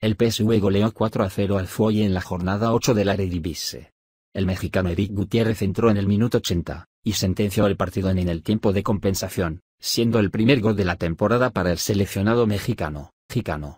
El PSV goleó 4 a 0 al Foy en la jornada 8 del Eredivisie. El mexicano Eric Gutiérrez entró en el minuto 80 y sentenció el partido en el tiempo de compensación, siendo el primer gol de la temporada para el seleccionado mexicano. Gicano.